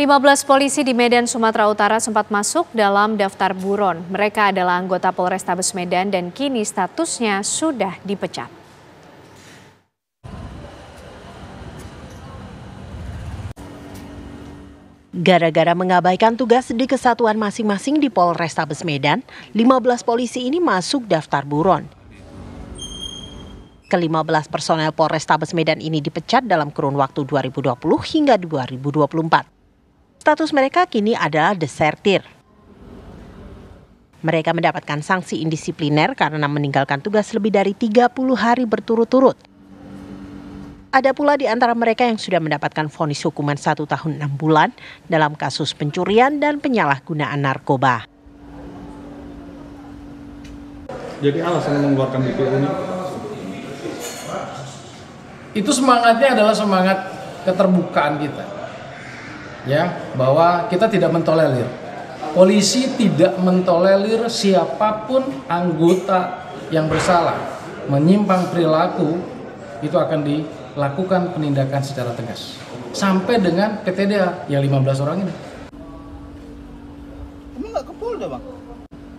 15 polisi di Medan, Sumatera Utara sempat masuk dalam daftar buron. Mereka adalah anggota Polrestabes Medan dan kini statusnya sudah dipecat. Gara-gara mengabaikan tugas di kesatuan masing-masing di Polrestabes Medan, 15 polisi ini masuk daftar buron. Kelima belas personel Polrestabes Medan ini dipecat dalam kurun waktu 2020 hingga 2024. Status mereka kini adalah desertir. Mereka mendapatkan sanksi indisipliner karena meninggalkan tugas lebih dari 30 hari berturut-turut. Ada pula di antara mereka yang sudah mendapatkan vonis hukuman satu tahun enam bulan dalam kasus pencurian dan penyalahgunaan narkoba. Jadi alasan mengeluarkan BPU ini? Itu semangatnya adalah semangat keterbukaan kita ya bahwa kita tidak mentolerir. Polisi tidak mentolerir siapapun anggota yang bersalah menyimpang perilaku itu akan dilakukan penindakan secara tegas sampai dengan PTDA yang 15 orang ini. Ini nggak ke Polda bang?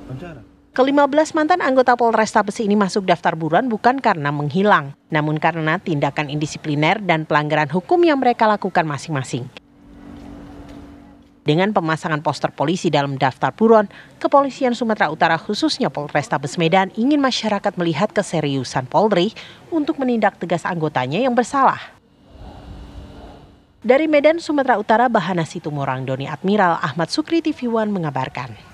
Penjara. Ke-15 mantan anggota Polresta Besi ini masuk daftar buruan bukan karena menghilang, namun karena tindakan indisipliner dan pelanggaran hukum yang mereka lakukan masing-masing. Dengan pemasangan poster polisi dalam daftar buron, Kepolisian Sumatera Utara khususnya Polrestabes Medan ingin masyarakat melihat keseriusan Polri untuk menindak tegas anggotanya yang bersalah. Dari Medan, Sumatera Utara, Bahana Situmorang, Doni Admiral, Ahmad Sukri TV One mengabarkan.